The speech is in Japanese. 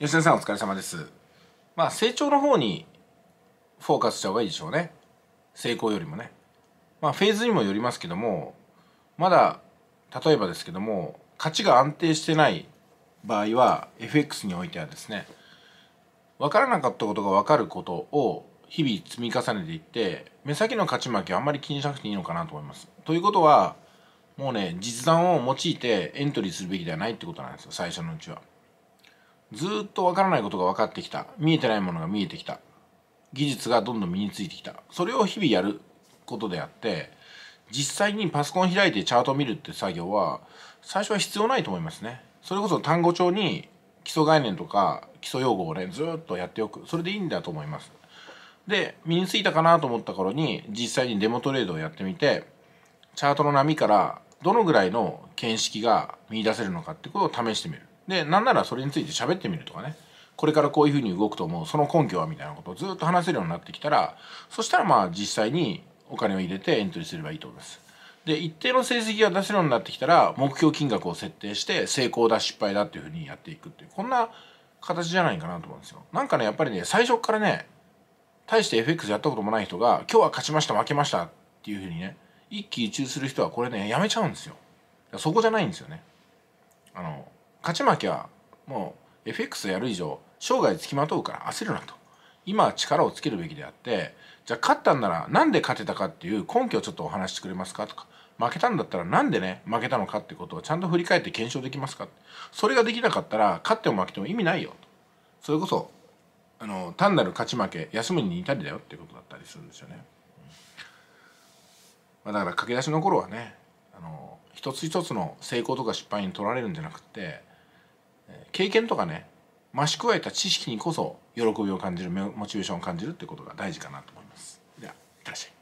吉田さんお疲れ様です。まあ成長の方にフォーカスした方がいいでしょうね。成功よりもね。まあフェーズにもよりますけども、まだ例えばですけども、価値が安定してない場合は FX においてはですね、分からなかったことが分かることを日々積み重ねていって、目先の勝ち負けはあんまり気にしなくていいのかなと思います。ということは、もうね、実弾を用いてエントリーするべきではないってことなんですよ、最初のうちは。ずっと分からないことが分かってきた見えてないものが見えてきた技術がどんどん身についてきたそれを日々やることであって実際にパソコン開いてチャートを見るって作業は最初は必要ないと思いますねそれこそ単語帳に基礎概念とか基礎用語をねずっとやっておくそれでいいんだと思いますで身についたかなと思った頃に実際にデモトレードをやってみてチャートの波からどのぐらいの見識が見出せるのかってことを試してみるでなんならそれについて喋ってみるとかねこれからこういうふうに動くと思うその根拠はみたいなことをずっと話せるようになってきたらそしたらまあ実際にお金を入れてエントリーすればいいと思います。で一定の成績が出せるようになってきたら目標金額を設定して成功だ失敗だっていうふうにやっていくっていうこんな形じゃないかなと思うんですよ。なんかねやっぱりね最初からね大して FX やったこともない人が今日は勝ちました負けましたっていうふうにね一喜一憂する人はこれねやめちゃうんですよ。そこじゃないんですよね。あの勝ち負けはもう FX やる以上生涯つきまとうから焦るなと今は力をつけるべきであってじゃあ勝ったんなら何で勝てたかっていう根拠をちょっとお話してくれますかとか負けたんだったらなんでね負けたのかってことをちゃんと振り返って検証できますかそれができなかったら勝っても負けても意味ないよとそれこそあの単なる勝ち負け休むに似たりだよってことだったりするんですよね。まあ、だから駆け出しの頃はねあの一つ一つの成功とか失敗に取られるんじゃなくて経験とかね増し加えた知識にこそ喜びを感じるモチベーションを感じるってことが大事かなと思います。ではいらっしゃい